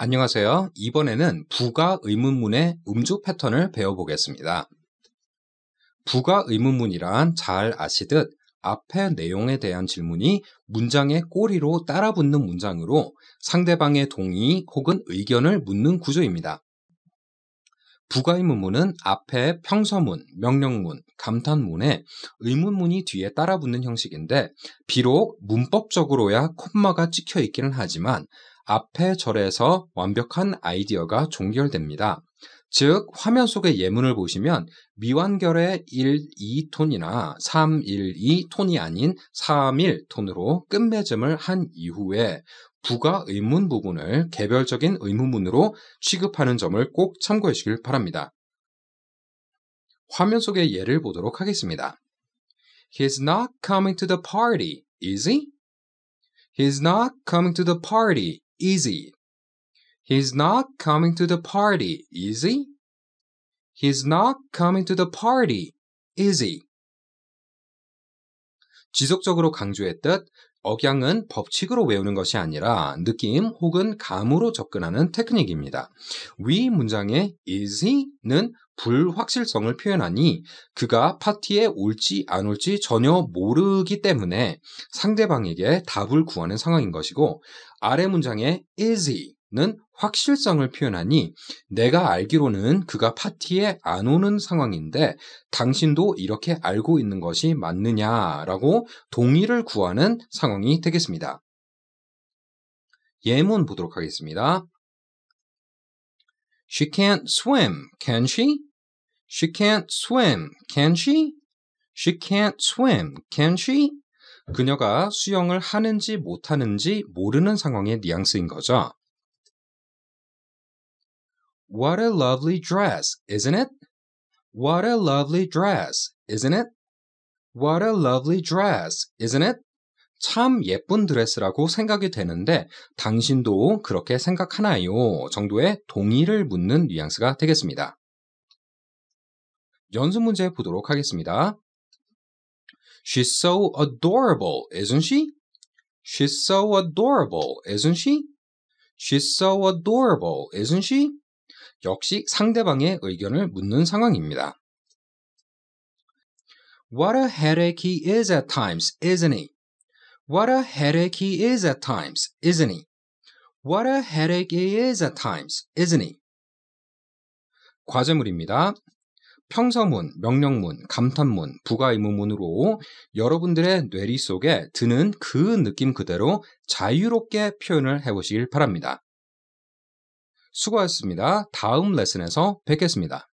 안녕하세요. 이번에는 부가 의문문의 음주 패턴을 배워보겠습니다. 부가 의문문이란 잘 아시듯 앞의 내용에 대한 질문이 문장의 꼬리로 따라붙는 문장으로 상대방의 동의 혹은 의견을 묻는 구조입니다. 부가 의문문은 앞에 평서문, 명령문, 감탄문에 의문문이 뒤에 따라붙는 형식인데 비록 문법적으로야 콤마가 찍혀 있기는 하지만 앞에 절에서 완벽한 아이디어가 종결됩니다. 즉, 화면 속의 예문을 보시면 미완결의 1, 2톤이나 3, 1, 2톤이 아닌 3, 1톤으로 끝맺음을 한 이후에 부가 의문 부분을 개별적인 의문문으로 취급하는 점을 꼭 참고하시길 바랍니다. 화면 속의 예를 보도록 하겠습니다. He's not coming to the party, is he? He's not coming to the party, easy. He's not coming to the party, is he? He's not coming to the party, is he? 지속적으로 강조했듯 억양은 법칙으로 외우는 것이 아니라 느낌 혹은 감으로 접근하는 테크닉입니다. 위 문장의 is he는 불확실성을 표현하니 그가 파티에 올지 안 올지 전혀 모르기 때문에 상대방에게 답을 구하는 상황인 것이고 아래 문장의 is he는 확실성을 표현하니 내가 알기로는 그가 파티에 안 오는 상황인데 당신도 이렇게 알고 있는 것이 맞느냐라고 동의를 구하는 상황이 되겠습니다. 예문 보도록 하겠습니다. She can't swim, can she? She can't swim, can she? She can't swim, can she? 그녀가 수영을 하는지 못하는지 모르는 상황의 뉘앙스인 거죠. What a lovely dress, isn't it? What a lovely dress, isn't it? What a lovely dress, isn't it? 참 예쁜 드레스라고 생각이 되는데 당신도 그렇게 생각하나요? 정도의 동의를 묻는 뉘앙스가 되겠습니다. 연습 문제 보도록 하겠습니다. She's so adorable, isn't she? She's so adorable, isn't she? She's so adorable, isn't she? 역시 상대방의 의견을 묻는 상황입니다. What a headache he is at times, isn't he? What a headache he is at times, isn't he? What a headache he is at times, isn't he? 과제물입니다. 평서문, 명령문, 감탄문, 부가의문문으로 여러분들의 뇌리 속에 드는 그 느낌 그대로 자유롭게 표현을 해보시길 바랍니다. 수고하셨습니다. 다음 레슨에서 뵙겠습니다.